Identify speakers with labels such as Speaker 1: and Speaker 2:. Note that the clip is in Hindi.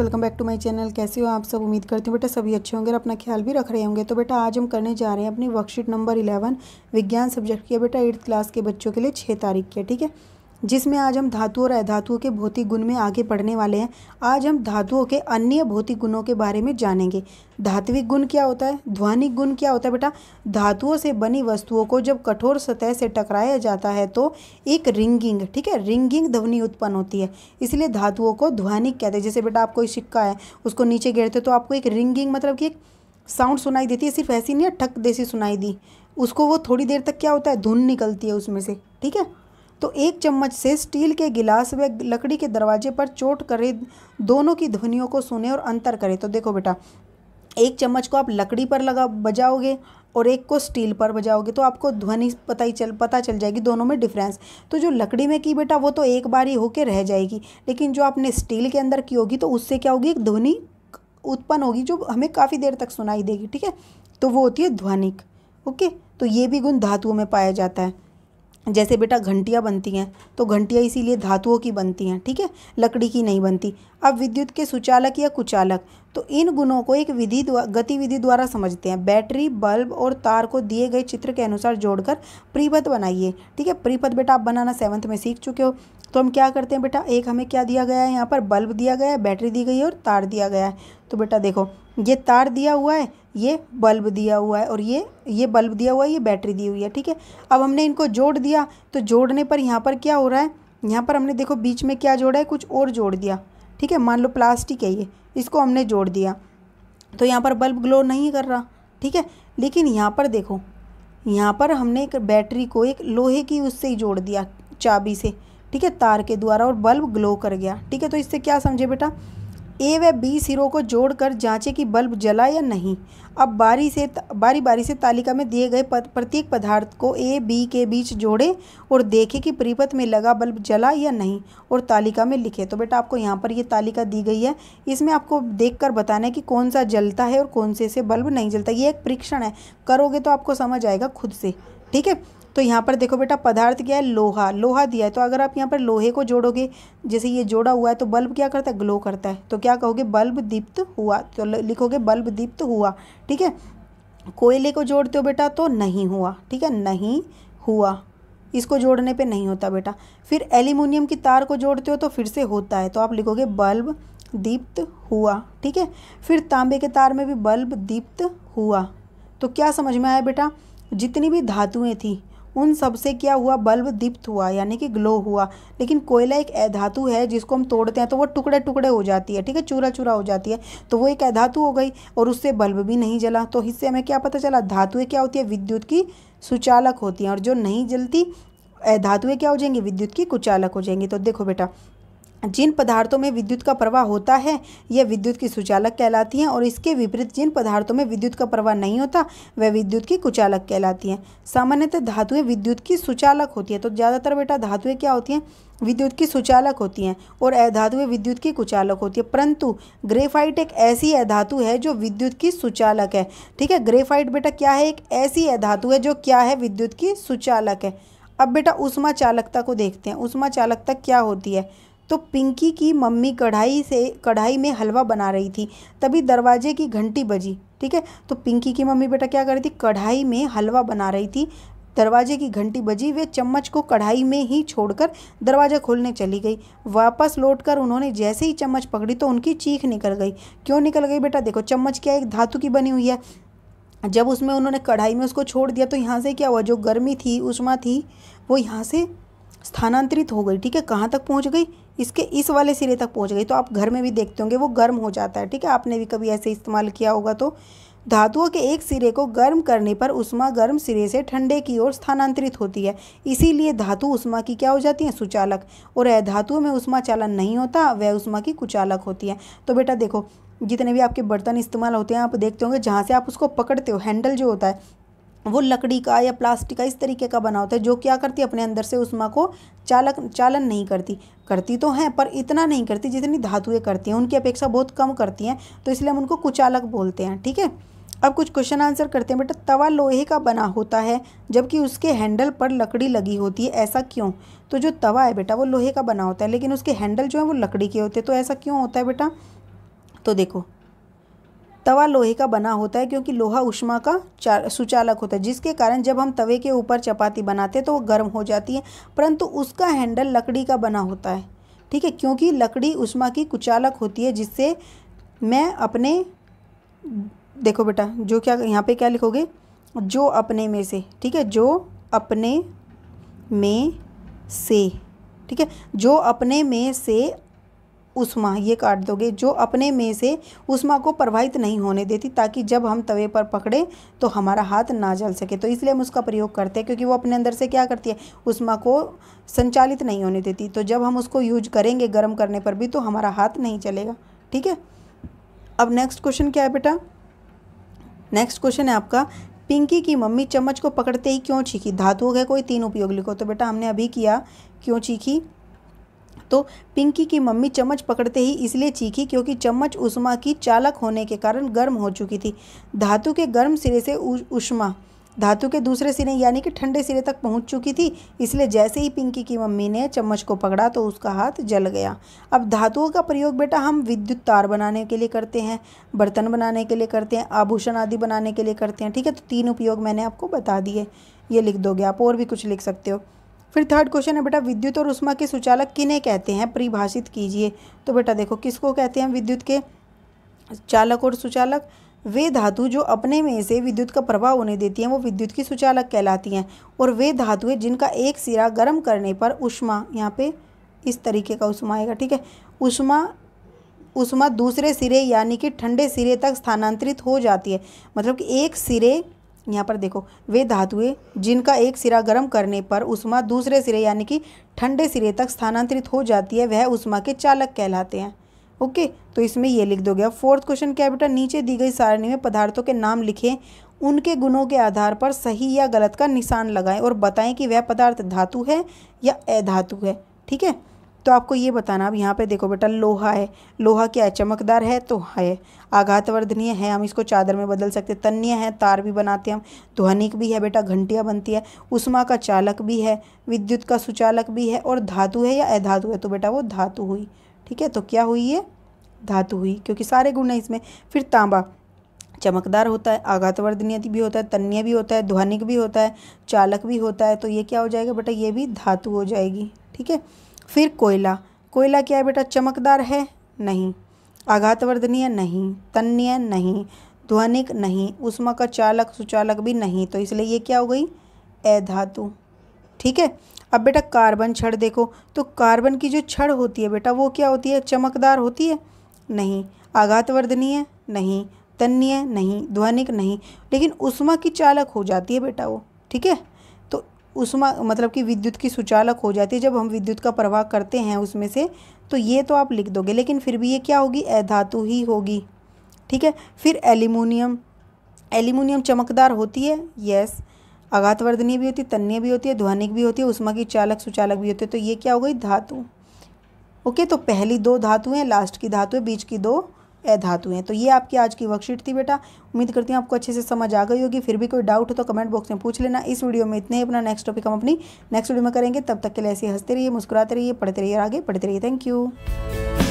Speaker 1: welcome back to my channel कैसे हो आप सब उम्मीद करती हूँ बेटा सभी अच्छे होंगे और अपना ख्याल भी रख रहे होंगे तो बेटा आज हम करने जा रहे हैं अपनी वर्कशीट नंबर इलेवन विज्ञान सब्जेक्ट की बेटा एट्थ क्लास के बच्चों के लिए छः तारीख की ठीक है जिसमें आज हम धातु और अधातुओं के भौतिक गुण में आगे पढ़ने वाले हैं आज हम धातुओं के अन्य भौतिक गुणों के बारे में जानेंगे धात्विक गुण क्या होता है ध्वनिक गुण क्या होता है बेटा धातुओं से बनी वस्तुओं को जब कठोर सतह से टकराया जाता है तो एक रिंगिंग ठीक है रिंगिंग ध्वनि उत्पन्न होती है इसलिए धातुओं को ध्वनिक कहते हैं जैसे बेटा आपको सिक्का है उसको नीचे गिरते तो आपको एक रिंगिंग मतलब कि एक साउंड सुनाई देती है सिर्फ ऐसी नहीं ठक देसी सुनाई दी उसको वो थोड़ी देर तक क्या होता है धुन निकलती है उसमें से ठीक है तो एक चम्मच से स्टील के गिलास व लकड़ी के दरवाजे पर चोट करे दोनों की ध्वनियों को सुने और अंतर करें तो देखो बेटा एक चम्मच को आप लकड़ी पर लगा बजाओगे और एक को स्टील पर बजाओगे तो आपको ध्वनि पता ही चल पता चल जाएगी दोनों में डिफरेंस तो जो लकड़ी में की बेटा वो तो एक बार ही होके रह जाएगी लेकिन जो आपने स्टील के अंदर की होगी तो उससे क्या होगी एक ध्वनि उत्पन्न होगी जो हमें काफ़ी देर तक सुनाई देगी ठीक है तो वो होती है ध्वनिक ओके तो ये भी गुण धातुओं में पाया जाता है जैसे बेटा घंटियाँ बनती हैं तो घंटियाँ इसीलिए धातुओं की बनती हैं ठीक है लकड़ी की नहीं बनती अब विद्युत के सुचालक या कुचालक तो इन गुणों को एक विधि गतिविधि द्वारा समझते हैं बैटरी बल्ब और तार को दिए गए चित्र के अनुसार जोड़कर प्रीपथ बनाइए ठीक है प्रीपथ बेटा आप बनाना सेवन्थ में सीख चुके हो तो हम क्या करते हैं बेटा एक हमें क्या दिया गया है यहाँ पर बल्ब दिया गया है बैटरी दी गई है और तार दिया गया है तो बेटा देखो ये तार दिया हुआ है ये बल्ब दिया हुआ है और ये ये बल्ब दिया हुआ है ये बैटरी दी हुई है ठीक है अब हमने इनको जोड़ दिया तो जोड़ने पर यहाँ पर क्या हो रहा है यहाँ पर हमने देखो बीच में क्या जोड़ा है कुछ और जोड़ दिया ठीक है मान लो प्लास्टिक है ये इसको हमने जोड़ दिया तो यहाँ पर बल्ब ग्लो नहीं कर रहा ठीक है लेकिन यहाँ पर देखो यहाँ पर हमने एक बैटरी को एक लोहे की उससे ही जोड़ दिया चाबी से ठीक है तार के द्वारा और बल्ब ग्लो कर गया ठीक है तो इससे क्या समझे बेटा ए व बी सिरों को जोड़कर जांचें कि बल्ब जला या नहीं अब बारी से बारी बारी से तालिका में दिए गए प्रत्येक पदार्थ को ए बी के बीच जोड़ें और देखें कि परिपथ में लगा बल्ब जला या नहीं और तालिका में लिखें तो बेटा आपको यहाँ पर ये तालिका दी गई है इसमें आपको देख कर बताना है कि कौन सा जलता है और कौन से से बल्ब नहीं जलता ये एक परीक्षण है करोगे तो आपको समझ आएगा खुद से ठीक है तो यहाँ पर देखो बेटा पदार्थ क्या है लोहा लोहा दिया है तो अगर आप यहाँ पर लोहे को जोड़ोगे जैसे ये जोड़ा हुआ है तो बल्ब क्या करता है ग्लो करता है तो क्या कहोगे बल्ब दीप्त हुआ तो लिखोगे बल्ब दीप्त हुआ ठीक है कोयले को जोड़ते हो बेटा तो नहीं हुआ ठीक है नहीं हुआ इसको जोड़ने पे नहीं होता बेटा फिर एल्यूमिनियम की तार को जोड़ते हो तो फिर से होता है तो आप लिखोगे बल्ब दीप्त हुआ ठीक है फिर तांबे के तार में भी बल्ब दीप्त हुआ तो क्या समझ में आया बेटा जितनी भी धातुएं थी उन सब से क्या हुआ बल्ब दीप्त हुआ यानी कि ग्लो हुआ लेकिन कोयला एक अधातु है जिसको हम तोड़ते हैं तो वो टुकड़े टुकड़े हो जाती है ठीक है चूरा चूरा हो जाती है तो वो एक अधातु हो गई और उससे बल्ब भी नहीं जला तो इससे हमें क्या पता चला धातुएँ क्या होती है विद्युत की सुचालक होती हैं और जो नहीं जलती धातुएँ क्या हो जाएंगी विद्युत की कुचालक हो जाएंगी तो देखो बेटा जिन पदार्थों में विद्युत का प्रवाह होता है यह विद्युत की सुचालक कहलाती हैं और इसके विपरीत जिन पदार्थों में विद्युत का प्रवाह नहीं होता वह विद्युत की कुचालक कहलाती हैं सामान्यतः धातुएं विद्युत की सुचालक होती हैं तो ज़्यादातर बेटा धातुएं क्या होती हैं विद्युत की सुचालक होती हैं और अधातुएँ विद्युत की कुचालक होती है परंतु ग्रेफाइट एक ऐसी अधातु है जो विद्युत की सुचालक है ठीक है ग्रेफाइट बेटा क्या है एक ऐसी अधातु है जो क्या है विद्युत की सुचालक है अब बेटा उष्मा चालकता को देखते हैं उष्मा चालकता क्या होती है तो पिंकी की मम्मी कढ़ाई से कढ़ाई में हलवा बना रही थी तभी दरवाजे की घंटी बजी ठीक है तो पिंकी की मम्मी बेटा क्या कर रही थी कढ़ाई में हलवा बना रही थी दरवाजे की घंटी बजी वे चम्मच को कढ़ाई में ही छोड़कर दरवाज़ा खोलने चली गई वापस लौटकर उन्होंने जैसे ही चम्मच पकड़ी तो उनकी चीख निकल गई क्यों निकल गई बेटा देखो चम्मच क्या एक धातु की बनी हुई है जब उसमें उन्होंने कढ़ाई में उसको छोड़ दिया तो यहाँ से क्या हुआ जो गर्मी थी उष्मा थी वो यहाँ से स्थानांतरित हो गई ठीक है कहाँ तक पहुँच गई इसके इस वाले सिरे तक पहुंच गई तो आप घर में भी देखते होंगे वो गर्म हो जाता है ठीक है आपने भी कभी ऐसे इस्तेमाल किया होगा तो धातुओं के एक सिरे को गर्म करने पर उष्मा गर्म सिरे से ठंडे की ओर स्थानांतरित होती है इसीलिए धातु उष्मा की क्या हो जाती है सुचालक और धातुओं में उष्मा चालन नहीं होता वह उष्मा की कुचालक होती है तो बेटा देखो जितने भी आपके बर्तन इस्तेमाल होते हैं आप देखते होंगे जहाँ से आप उसको पकड़ते हो हैंडल जो होता है वो लकड़ी का या प्लास्टिक का इस तरीके का बना होता है जो क्या करती है अपने अंदर से उष्मा को चालक चालन नहीं करती करती तो हैं पर इतना नहीं करती जितनी धातुएं करती हैं उनकी अपेक्षा बहुत कम करती हैं तो इसलिए हम उनको कुचालक बोलते हैं ठीक है अब कुछ क्वेश्चन आंसर करते हैं बेटा तवा लोहे का बना होता है जबकि उसके हैंडल पर लकड़ी लगी होती है ऐसा क्यों तो जो तवा है बेटा वो लोहे का बना होता है लेकिन उसके हैंडल जो है वो लकड़ी के होते हैं तो ऐसा क्यों होता है बेटा तो देखो तवा लोहे का बना होता है क्योंकि लोहा उष्मा का सुचालक होता है जिसके कारण जब हम तवे के ऊपर चपाती बनाते हैं तो वो गर्म हो जाती है परंतु उसका हैंडल लकड़ी का बना होता है ठीक है क्योंकि लकड़ी उष्मा की कुचालक होती है जिससे मैं अपने देखो बेटा जो क्या यहाँ पे क्या लिखोगे जो अपने में से ठीक है जो अपने में से ठीक है जो अपने में से उष्मा ये काट दोगे जो अपने में से उष्मा को प्रवाहित नहीं होने देती ताकि जब हम तवे पर पकड़े तो हमारा हाथ ना जल सके तो इसलिए हम उसका प्रयोग करते हैं क्योंकि वो अपने अंदर से क्या करती है उष्मा को संचालित नहीं होने देती तो जब हम उसको यूज करेंगे गर्म करने पर भी तो हमारा हाथ नहीं चलेगा ठीक है अब नेक्स्ट क्वेश्चन क्या है बेटा नेक्स्ट क्वेश्चन है आपका पिंकी की मम्मी चम्मच को पकड़ते ही क्यों चीखी धातु है कोई तीन उपयोग लिखो तो बेटा हमने अभी किया क्यों चीखी तो पिंकी की मम्मी चम्मच पकड़ते ही इसलिए चीखी क्योंकि चम्मच उष्मा की चालक होने के कारण गर्म हो चुकी थी धातु के गर्म सिरे से उष्मा धातु के दूसरे सिरे यानी कि ठंडे सिरे तक पहुंच चुकी थी इसलिए जैसे ही पिंकी की मम्मी ने चम्मच को पकड़ा तो उसका हाथ जल गया अब धातुओं का प्रयोग बेटा हम विद्युत तार बनाने के लिए करते हैं बर्तन बनाने के लिए करते हैं आभूषण आदि बनाने के लिए करते हैं ठीक है तो तीन उपयोग मैंने आपको बता दिए ये लिख दोगे आप और भी कुछ लिख सकते हो फिर थर्ड क्वेश्चन है बेटा विद्युत और उष्मा के सुचालक किन्हें कहते हैं परिभाषित कीजिए तो बेटा देखो किसको कहते हैं विद्युत के चालक और सुचालक वे धातु जो अपने में से विद्युत का प्रभाव होने देती हैं वो विद्युत की सुचालक कहलाती हैं और वे धातुएं जिनका एक सिरा गर्म करने पर उष्मा यहाँ पे इस तरीके का उष्मा आएगा ठीक है उष्मा उष्मा दूसरे सिरे यानी कि ठंडे सिरे तक स्थानांतरित हो जाती है मतलब कि एक सिरे यहाँ पर देखो वे धातुएं जिनका एक सिरा गर्म करने पर उष्मा दूसरे सिरे यानी कि ठंडे सिरे तक स्थानांतरित हो जाती है वह उष्मा के चालक कहलाते हैं ओके तो इसमें यह लिख दोगे अब फोर्थ क्वेश्चन क्या बेटा नीचे दी गई सारणी में पदार्थों के नाम लिखें उनके गुणों के आधार पर सही या गलत का निशान लगाएं और बताएं कि वह पदार्थ धातु है या अधातु है ठीक है तो आपको ये बताना अब यहाँ पे देखो बेटा लोहा है लोहा क्या है चमकदार है तो है आघातवर्धनीय है हम इसको चादर में बदल सकते हैं तन्य है तार भी बनाते हैं हम ध्वनिक भी है बेटा घंटियाँ बनती है उष्मा का चालक भी है विद्युत का सुचालक भी है और धातु है या अधातु है तो बेटा वो धातु हुई ठीक है तो क्या हुई ये धातु हुई क्योंकि सारे गुण हैं इसमें फिर तांबा चमकदार होता है आघातवर्धनीय भी होता है तन्य भी होता है ध्वनिक भी होता है चालक भी होता है तो ये क्या हो जाएगा बेटा ये भी धातु हो जाएगी ठीक है फिर कोयला कोयला क्या है बेटा चमकदार है नहीं आघातवर्धनीय नहीं तन्य नहीं ध्वनिक नहीं उष्मा का चालक सुचालक भी नहीं तो इसलिए ये क्या हो गई अधातु ठीक है अब बेटा कार्बन छड़ देखो तो कार्बन की जो छड़ होती है बेटा वो क्या होती है चमकदार होती है नहीं आघातवर्धनीय नहीं तन्य नहीं ध्वनिक नहीं लेकिन उष्मा की चालक हो जाती है बेटा वो ठीक है उसमें मतलब कि विद्युत की सुचालक हो जाती है जब हम विद्युत का प्रवाह करते हैं उसमें से तो ये तो आप लिख दोगे लेकिन फिर भी ये क्या होगी अधातु ही होगी ठीक है फिर एल्यूमिनियम एल्यूमिनियम चमकदार होती है यस अघातवर्धनीय भी होती है तन्य भी होती है ध्वनिक भी होती है उष्मा की चालक सुचालक भी होती है तो ये क्या हो गई धातु ओके तो पहली दो धातुएं लास्ट की धातु है बीच की दो धातु हैं तो ये आपकी आज की वर्कशीट थी बेटा उम्मीद करती हूँ आपको अच्छे से समझ आ गई होगी फिर भी कोई डाउट हो तो कमेंट बॉक्स में पूछ लेना इस वीडियो में इतने ही अपना नेक्स्ट टॉपिक हम अपनी नेक्स्ट वीडियो में करेंगे तब तक के लिए ऐसे हंसते रहिए मुस्कुराते रहिए पढ़ते रहिए आगे पढ़ते रहिए थैंक यू